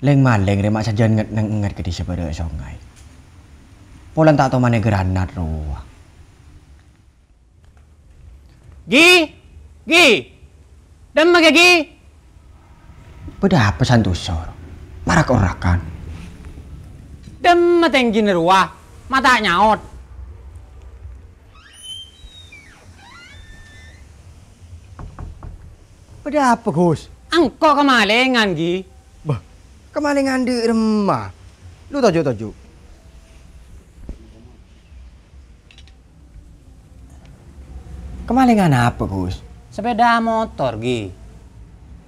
Leng maling remak saja nget nget ke di sebelah sungai. Polan tak tahu mana granat ruah. Gi, gi, dan mage gi. Beda apa santoso? Marak orakan. Dem mateng gini ruah, mata nyaut. Beda apa Gus? Angko kemalingan gi kemalingan di rumah, lu tojo tojo kemalingan apa Gus sepeda motor Gi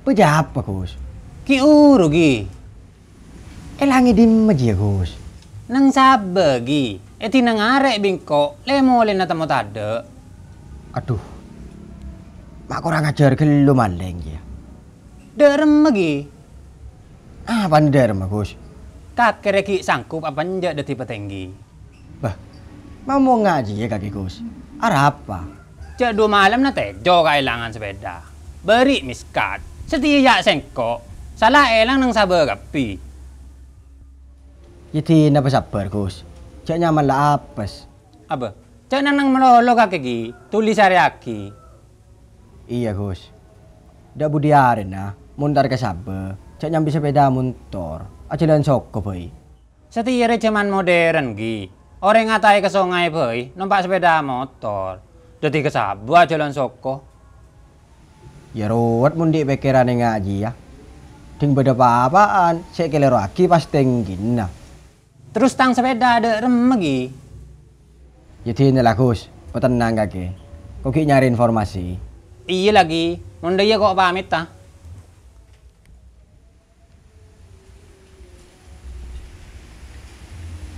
Peja apa Gus Ki uru Gi Elangi eh, di meji ya Gus Nang sabe Gi Eti eh, nang arek bingko Lemo le nata tade Aduh Mak kurang ajar gelu mandeng ya Derem Gi apa nih daerah bagus? Kakek kira sanggup apa ndak dari petenggi? Bah, mau ngaji ya kaki Gus? Arah apa? Cak dua malam na tejo kehilangan sepeda. Beri miskat, setia senko. Salah elang nang sabar kapi. Jadi ya napa sabar Gus? cek nyaman lah apes. Apa? Cak nang melolo kakek gi, tulis hari aki. Iya Gus. Dak budiarin nah, muntar ke sabar cak nyambi sepeda muntor acilan soko boy setire zaman modern gi orang ngatai ke sungai boy numpak sepeda motor jadi kesabu jalan soko ya ruwet mundi pikiran ngaji ya ding beda apa-apaan saya kelero aki pas nah terus tang sepeda ada remegi jadi ya ini lah Gus tenang kaki kok nyari informasi iya lagi mundi ya kok pamit ah?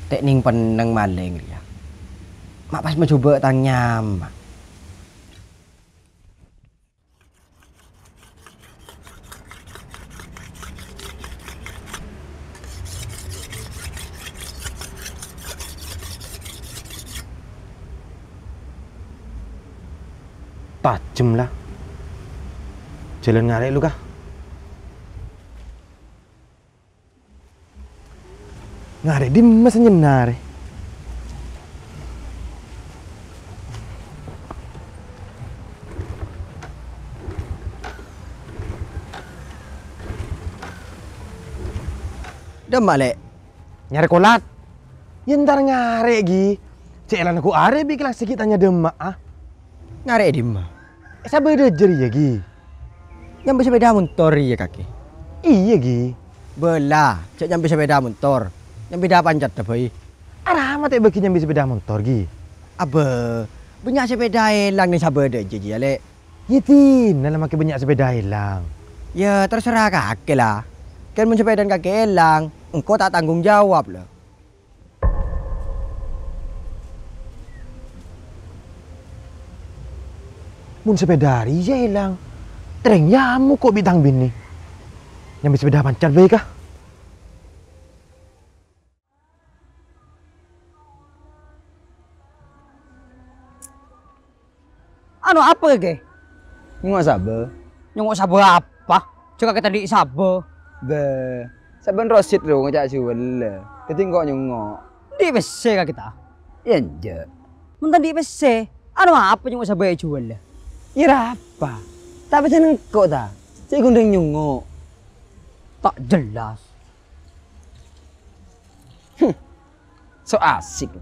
tekning peneng maling ya. Mak pas mencoba tanyam. Tajem lah. Jalan ngarek lu kah? ngare mas dimmes nyenare Demale nyari kolat yentar ya, ngare gi celan ku are bi kelas kitanya demak ah ngare dima sabar dejer ya gi nyampe sepeda motor ya kaki iya gi bela cek nyampe sepeda motor yang beda panjat dah bayi. Arah amat ya begini yang beda motor gi. abe Banyak sepeda hilang ni sabar dah je je alik. Ya makin banyak sepeda hilang. Ya, terserah kakek lah. Kan pun sepeda kakek hilang, engkau tak tanggung jawab lah. Mun sepeda hari je hilang. Tereng ya amu kok bidang bini. Yang bisa beda pancar baik kah? anu apa ge? Nyungok sabo Nyungok sabo apa? coba kita di sabe. Be. Saben rosit lu ngejak jual. Ketingkok nyungok. Di PC kah kita? ya je. Mentan di PC. Anu apa nyungok sabe jual? ira iya apa? Tapi seneng kok ta. si gundeng nyungok. Tak jelas. Hm. So asik.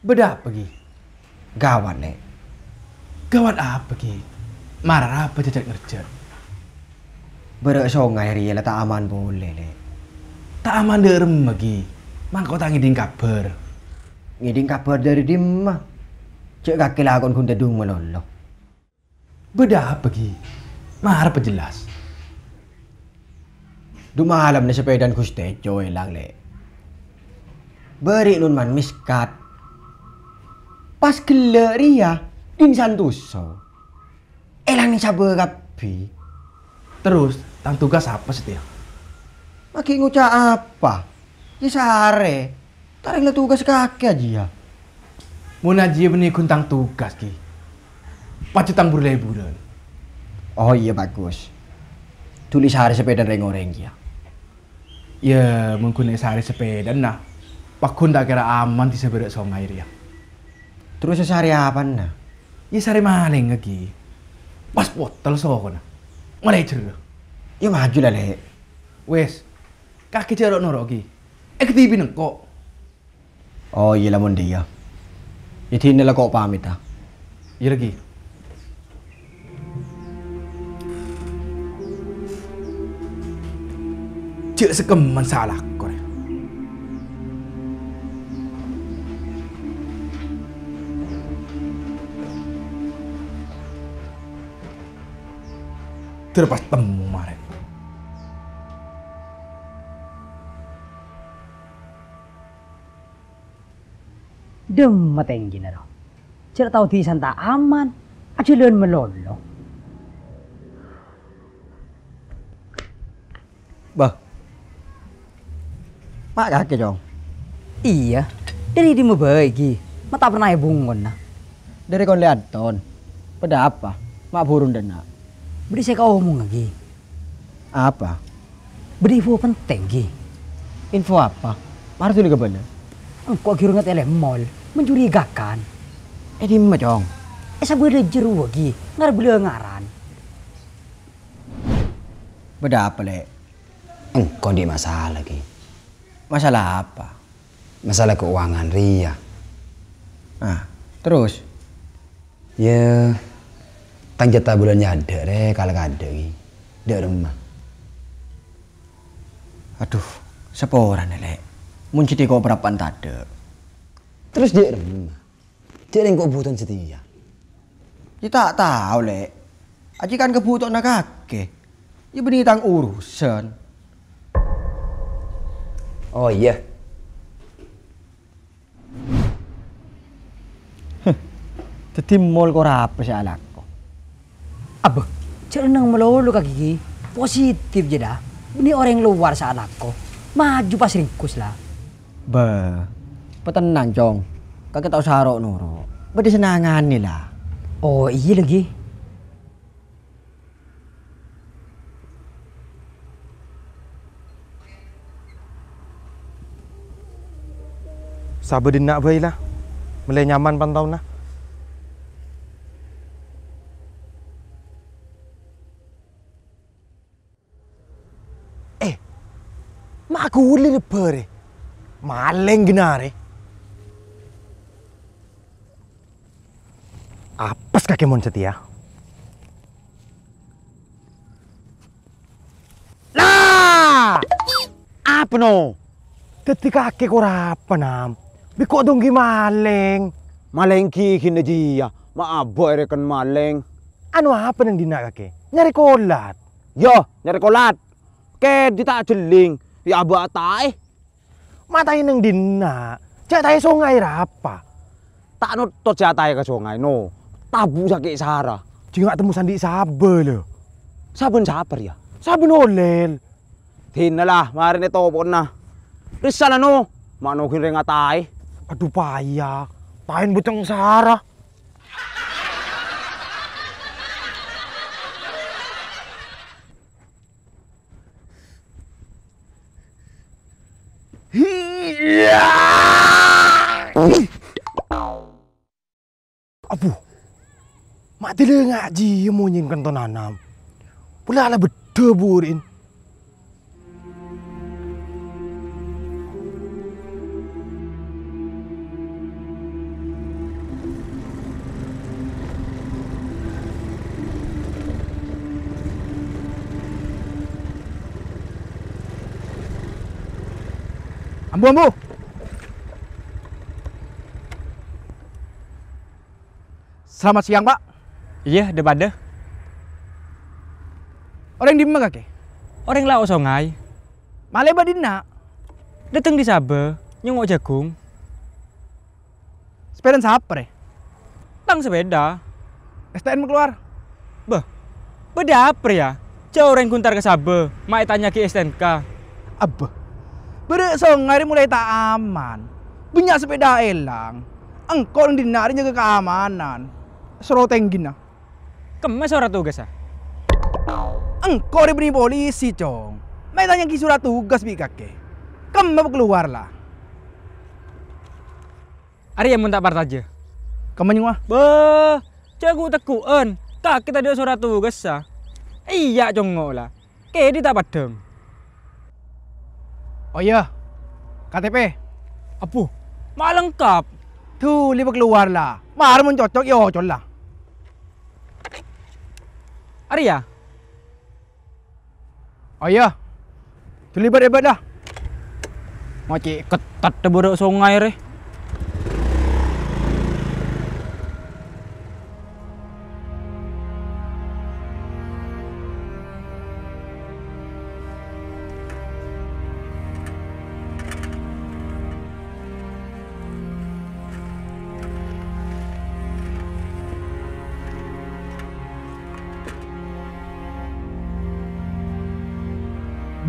bedah pergi Gawat le. Gawat apa gi? Marah apa jejak ngerja? Berak songai ria lah tak aman boleh le. Tak aman derem lagi. Mangkau tangi ding kabar. Ngiding kabar dari dimah. Cek kaki lakon kun dedung meloloh. Beda apa gi? Marah pejelas. Dumalam na si Pedan Kustejo lang le. Beri nun man miskat pas gelek di santoso elang sabar kapi terus tang tugas apa sih ya lagi ngucap apa ya sare tarik lah tugas kakek aja ya mau naji menikun tang tugas ki pacu tang burle oh iya bagus tulis hari sepeda rengoreng ya ya menggunakan sehari sepeda nah pakun tak kira aman di sebelah sungai ya Terus ya sehari apa na? Ya sehari maling lagi. Pas botol aku na, Mulai ceru. Ya maju lah lek. Wes. Kaki jeruk norok ki. Eh ketibi Oh iya lah dia. Ya tine ya lah kok pamit ah. Iya lagi. Cik sekeman salak. terlepas temu kemarin. Demet engineer. Cira tau di santa aman. Aja leun melolo. Bah. Mak kakek dong. Iya. Dari dimu baiki. Mata pernah ya bungon nah. Dari kon lihat ton. Pada apa? Mak burun denak. Beri saya kau omong lagi. Apa? Beri info penting lagi. Info apa? Marah tuh benar. Engkau kira ngat elem mall, mencurigakan. Eh di macam. Eh saya boleh jeru lagi, ngar beli ngaran. Beda apa le? Engkau di masalah lagi. Masalah apa? Masalah keuangan Ria. Ah, terus? Ya, yeah tang jatah bulan nyadar re kalau ada ki di rumah aduh siapa orang nelek muncul di kau berapaan tade terus di rumah dia yang kau butuhin setia ya? kita ya tak tahu lek aji kan kebutuhan nak kakek ya benih tang urusan oh iya Jadi mall kau apa sih anak? Apa? Cenang melulu kaki gigi. Positif je dah. Ini orang luar saat aku. Maju pas ringkus lah. Ba, petenang cong. Kakak tak usah harok noro. Beda senangan ni lah. Oh iya lagi. Sabar bayi lah, Mulai nyaman pantau nah. മാക്ക് ഉള്ളിലിപ്പേറെ മാലെങ്കിനാറേ apes apa mon setia. Lah! Apa no? ketika kaki apa nam. Biko dong maleng. Maleng ki kini Ma aboy rekan maleng. Ano apa nang dina kaki? Nyari kolat. Yo, nyari kolat. Ke di tak jeling. Ya abah Matai neng dina. Jatai sungai apa? Tak no to jatai ke sungai no. Tabu sakit sara. Jika temu sandi sabar lo. sabun sabar ya. sabun olel. Dina lah, mari ne topon nah. Risalah no. Manokin rengatai. Aduh payah. Pahin butang sarah. Abu. Iya. Mak tele ngaji mau nyin kan tonanam. Pula la bedeburin. ambu ambu selamat siang pak iya debade orang di mana kake orang lao songai male badina Datang di sabe nyengok jagung sepeda siapa deh tang sepeda STN keluar bah beda apa ya jauh orang kuntar ke sabe mak tanya ke STNK abah Berik sungai mulai tak aman. banyak sepeda elang. Engkau yang dinari jaga keamanan. Seroteng gina. Kemes orang tugas ah. Engkau diberi polisi cong. Main tanya ki surat tugas bi kakek. Kamu keluar lah. Ari yang minta part aja. Kamu nyua? Be, cegu tekuan. Kak tadi ada surat tugas ah. Iya cong lah. Kayak di tak padeng. Oh iya. KTP. Apa? Mak lengkap. Tu, lima keluar lah. Mak pun cocok ya, cok lah. Arya? Oh iya. Tu, lima hebat dah. Macik ketat terburuk sungai reh.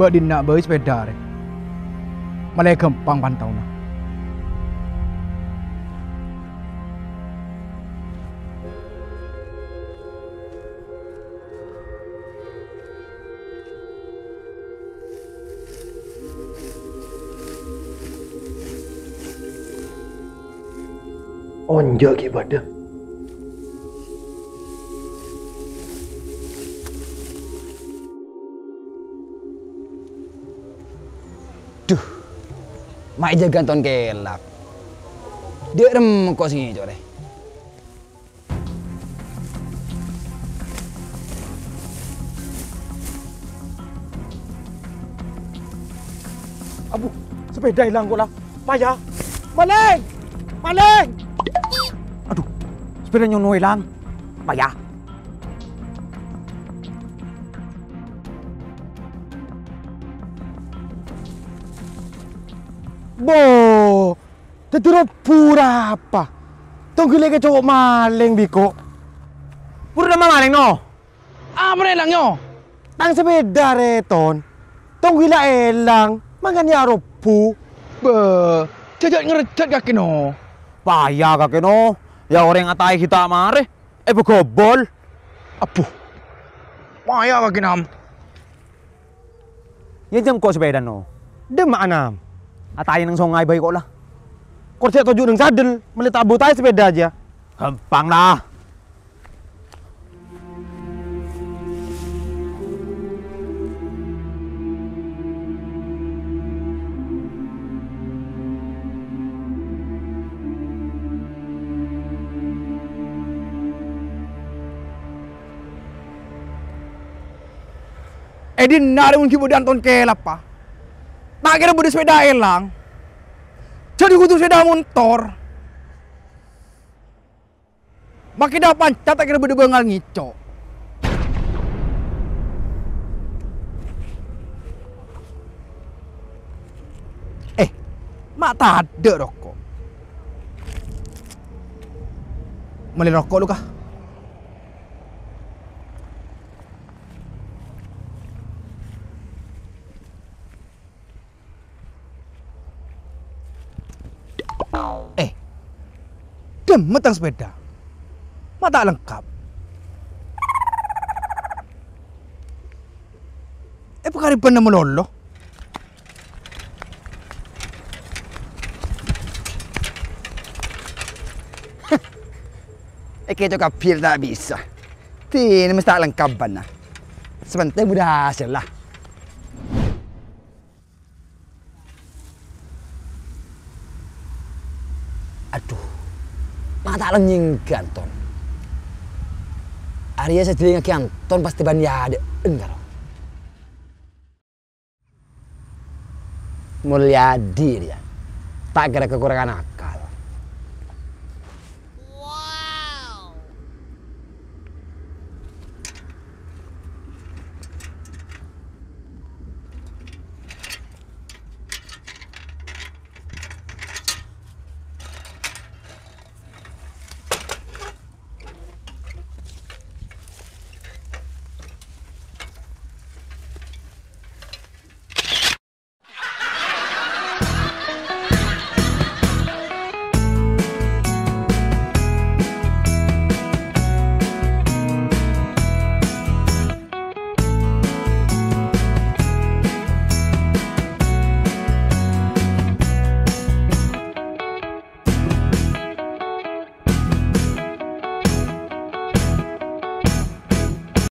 Mbak dina bawa sepeda re. Malah gampang pantau na. Onjo ki mak jaga ton kelak. Dia rem kau sini jore. Abu, sepeda hilang kau lah. Maya, maling, maling. Aduh, sepeda nyonya hilang. Maya. Boh, terus pura apa? Tunggu lagi cowok maling biko. Pura nama maling no? Ah mana Tang sepeda reton. Tunggu lah elang, makanya ropu. Boh, jajak ngerecat kaki no. Payah kaki no. Ya orang yang ngatai kita mare. Eh begobol. Apuh. Payah kaki nam. Ya jam kok sepeda no. Demak anam. Atain ng sungai baik kok lah. Kursi tujuh ng sadel, melit abu tayo sepeda aja. Gampang lah. Edin nari un kibu dan ton kelapa akhirnya budi sepeda elang jadi kudu sepeda motor Maki dah pancat akhirnya budi bengal ngico eh mak tak ada rokok Mali rokok lu kah? matang metang sepeda. Mata lengkap. Eh pekariban pernah mololo. E eh, kita kapir tak bisa, la bissa. Tieni, lengkap sta sebentar Spente, hasil lah alan kanton ariya sa tilinga ton pasti ban yade endaro mulia diri ya tak kira kekurangan akal